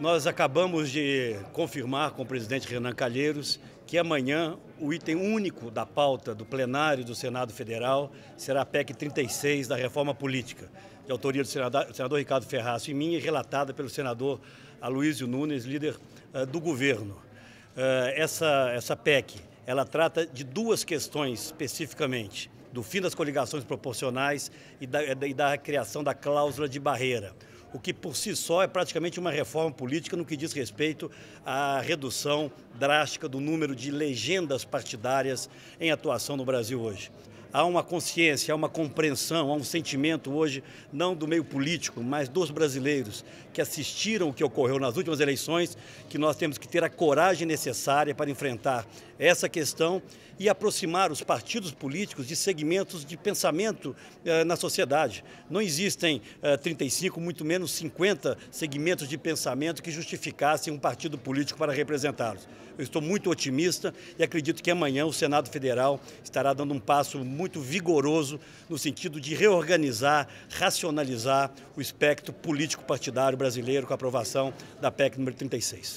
Nós acabamos de confirmar com o presidente Renan Calheiros que amanhã o item único da pauta do plenário do Senado Federal será a PEC 36 da reforma política, de autoria do senador, Ricardo Ferraço e minha, e relatada pelo senador Aloysio Nunes, líder eh, do governo. Eh, essa, essa PEC ela trata de duas questões especificamente do fim das coligações proporcionais e da, eh, e da, criação da cláusula de barreira o que por si só é praticamente uma reforma política no que diz respeito à redução drástica do número de legendas partidárias em atuação no Brasil hoje há uma consciência, há uma compreensão, há um sentimento hoje, não do meio político, mas dos brasileiros que assistiram o que ocorreu nas últimas eleições, que nós temos que ter a coragem necessária para enfrentar essa questão e aproximar os partidos políticos de segmentos de pensamento eh, na sociedade. Não existem eh, 35, muito menos 50 segmentos de pensamento que justificassem um partido político para representá-los. Eu estou muito otimista e acredito que amanhã o Senado Federal estará dando um passo muito muito vigoroso no sentido de reorganizar, racionalizar o espectro político partidário brasileiro com a aprovação da PEC número 36.